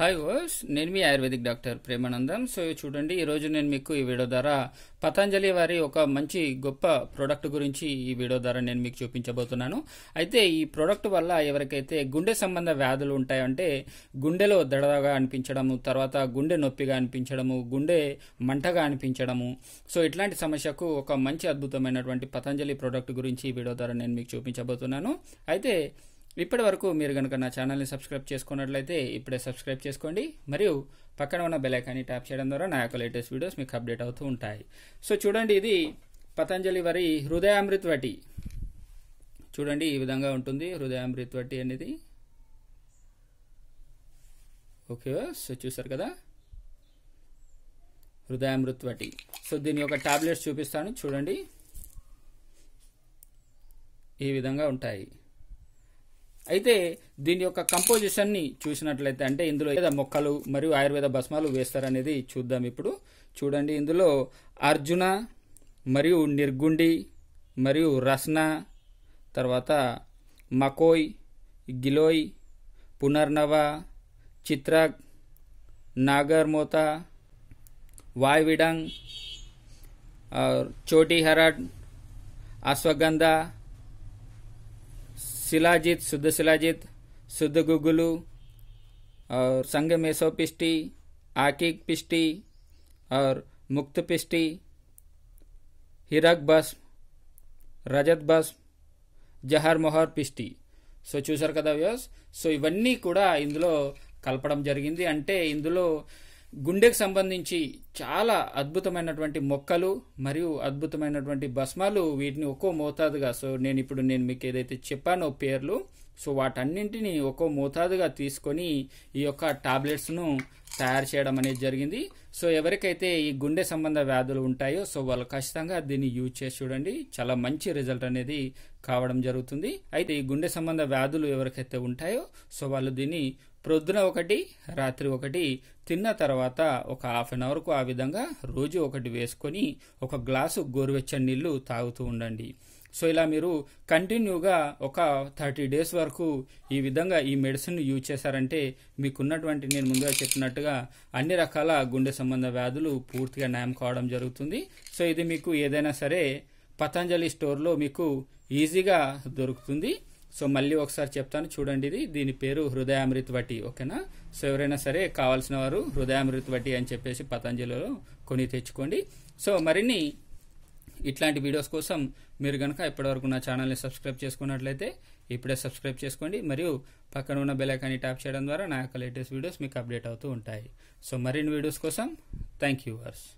hi viewers నేను మీ ayurvedic doctor Premanandam so చూడండి ఈరోజు నేను మీకు ఈ వీడియో ద్వారా పతంజలి వారి ఒక మంచి గొప్ప ప్రోడక్ట్ గురించి ఈ వీడియో ద్వారా నేను మీకు చూపించబోతున్నాను అయితే ఈ ప్రోడక్ట్ వల్ల ఎవరికైతే గుండె సంబంధ వ్యాధులు ఉంటాయంటే గుండెలో దడదగా అనిపించడము తర్వాత గుండె నొప్పిగా అనిపించడము గుండె మంటగా అనిపించడము సో ఇట్లాంటి సమస్యకు ఒక మంచి అద్భుతమైనటువంటి పతంజలి ప్రోడక్ట్ గురించి ఈ వీడియో ద్వారా నేను మీకు చూపించబోతున్నాను అయితే ఇప్పటి వరకు మీరు కనుక నా ఛానల్ని సబ్స్క్రైబ్ చేసుకున్నట్లయితే ఇప్పుడే సబ్స్క్రైబ్ చేసుకోండి మరియు పక్కన ఉన్న బెలైకాన్ని ట్యాప్ చేయడం ద్వారా నా యొక్క లేటెస్ట్ వీడియోస్ మీకు అప్డేట్ అవుతూ ఉంటాయి సో చూడండి ఇది పతంజలి వారి హృదయామృత్ వటి చూడండి ఈ విధంగా ఉంటుంది హృదయామృత్ వటి అనేది ఓకే సో చూసారు కదా హృదయామృత్ వటి సో దీని యొక్క టాబ్లెట్స్ చూపిస్తాను చూడండి ఈ విధంగా ఉంటాయి అయితే దీని యొక్క కంపోజిషన్ని చూసినట్లయితే అంటే ఇందులో ఏదో మొక్కలు మరియు ఆయుర్వేద భస్మాలు వేస్తారనేది చూద్దాం ఇప్పుడు చూడండి ఇందులో అర్జున మరియు నిర్గుండి మరియు రస్న తర్వాత మకోయ్ గిలోయ్ పునర్నవ చిత్రాగ్ నాగర్మోత వాయువిడంగ్ చోటీహరడ్ అశ్వగంధ शिलाजीत शुद्ध शिलाजीत शुद्ध गुगुलू और संग मेसो पिष्टी आकिक पिष्टी और मुक्त पिष्टी हिरक भस्म రజత్ భస్మ్ జహర్ మొహర్ పిష్టి సో చూసారు కదా వ్యూస్ సో ఇవన్నీ కూడా ఇందులో కలపడం జరిగింది అంటే ఇందులో గుండెకు సంబంధించి చాలా అద్భుతమైనటువంటి మొక్కలు మరియు అద్భుతమైనటువంటి భస్మాలు వీటిని ఒక్కో మోతాదుగా సో నేను ఇప్పుడు నేను మీకు ఏదైతే చెప్పానో పేర్లు సో వాటన్నింటినీ ఒక్కో మోతాదుగా తీసుకొని ఈ యొక్క టాబ్లెట్స్ను తయారు చేయడం అనేది జరిగింది సో ఎవరికైతే ఈ గుండె సంబంధ వ్యాధులు ఉంటాయో సో వాళ్ళు ఖచ్చితంగా దీన్ని యూజ్ చేసి చూడండి చాలా మంచి రిజల్ట్ అనేది కావడం జరుగుతుంది అయితే ఈ గుండె సంబంధ వ్యాధులు ఎవరికైతే ఉంటాయో సో వాళ్ళు దీన్ని ప్రొద్దున ఒకటి రాత్రి ఒకటి తిన్న తర్వాత ఒక హాఫ్ అన్ అవర్కు ఆ విధంగా రోజు ఒకటి వేసుకొని ఒక గ్లాసు గోరువెచ్చని నీళ్లు తాగుతూ ఉండండి సో ఇలా మీరు కంటిన్యూగా ఒక థర్టీ డేస్ వరకు ఈ విధంగా ఈ మెడిసిన్ యూజ్ చేశారంటే మీకున్నటువంటి నేను ముందుగా చెప్పినట్టుగా అన్ని రకాల గుండె సంబంధ వ్యాధులు పూర్తిగా నయం కావడం జరుగుతుంది సో ఇది మీకు ఏదైనా సరే పతంజలి స్టోర్లో మీకు ఈజీగా దొరుకుతుంది సో మళ్ళీ ఒకసారి చెప్తాను చూడండి ఇది దీని పేరు హృదయామృత్ వటి ఓకేనా సో ఎవరైనా సరే కావాల్సిన వారు హృదయామృత్ వటి అని చెప్పేసి పతంజలిలో కొని తెచ్చుకోండి సో మరిన్ని ఇట్లాంటి వీడియోస్ కోసం మీరు కనుక ఇప్పటివరకు నా ఛానల్ని సబ్స్క్రైబ్ చేసుకున్నట్లయితే ఇప్పుడే సబ్స్క్రైబ్ చేసుకోండి మరియు పక్కన ఉన్న బెలైకాన్ని ట్యాప్ చేయడం ద్వారా నా యొక్క లేటెస్ట్ వీడియోస్ మీకు అప్డేట్ అవుతూ ఉంటాయి సో మరిన్ని వీడియోస్ కోసం థ్యాంక్ యూ వర్స్